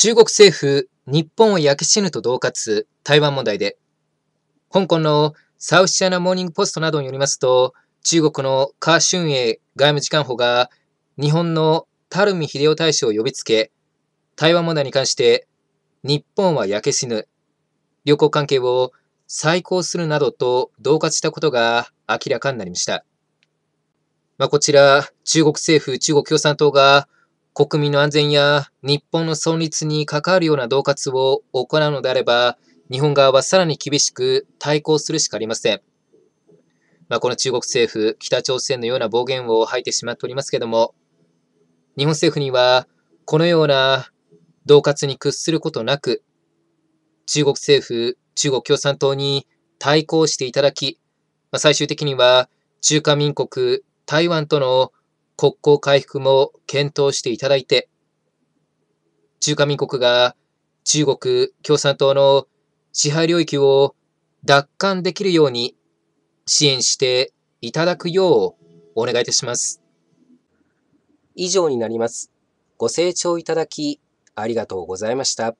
中国政府、日本を焼け死ぬと恫喝、台湾問題で、香港のサウスチャイナモーニングポストなどによりますと、中国のカ・シュンエイ外務次官補が、日本の垂水秀夫大使を呼びつけ、台湾問題に関して、日本は焼け死ぬ、旅行関係を再考するなどと恫喝したことが明らかになりました。まあ、こちら、中国政府、中国共産党が国民の安全や日本の存立に関わるような恫喝を行うのであれば、日本側はさらに厳しく対抗するしかありません。まあ、この中国政府、北朝鮮のような暴言を吐いてしまっておりますけども、日本政府にはこのような恫喝に屈することなく、中国政府、中国共産党に対抗していただき、まあ、最終的には中華民国、台湾との国交回復も検討していただいて、中華民国が中国共産党の支配領域を奪還できるように支援していただくようお願いいたします。以上になります。ご清聴いただきありがとうございました。